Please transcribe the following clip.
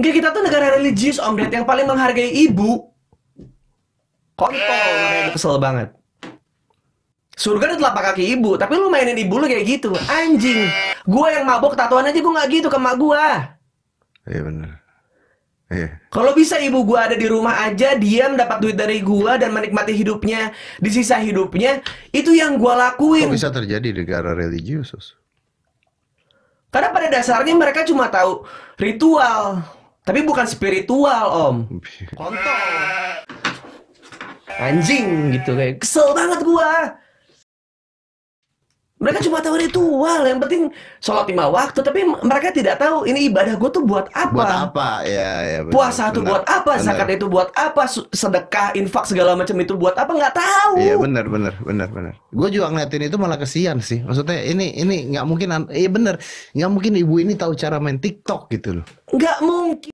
Enggak, kita tuh negara religius, Om yang paling menghargai ibu. Kontol, makanya eh. kesel banget. Surga itu telapak kaki ibu, tapi lu mainin ibu lu kayak gitu. Anjing, gue yang mabok tatuan aja gue nggak gitu ke emak gue. Iya bener. Yeah. Kalau bisa ibu gua ada di rumah aja, diam dapat duit dari gua dan menikmati hidupnya, di sisa hidupnya, itu yang gua lakuin. Kok bisa terjadi di negara religius? Karena pada dasarnya mereka cuma tahu ritual. Tapi bukan spiritual, Om. Kontol. Anjing gitu kayak kesel banget gua. Mereka cuma tahu ritual, yang penting sholat lima waktu, tapi mereka tidak tahu ini ibadah gue tuh buat apa. Buat apa, ya. ya benar, Puasa tuh itu buat apa, benar. zakat itu buat apa, sedekah, infak segala macam itu buat apa nggak tahu. Iya benar, benar, benar, benar. Gue juga ngeliatin itu malah kesian sih. Maksudnya ini ini nggak mungkin, iya benar, nggak mungkin ibu ini tahu cara main TikTok gitu loh. Nggak mungkin.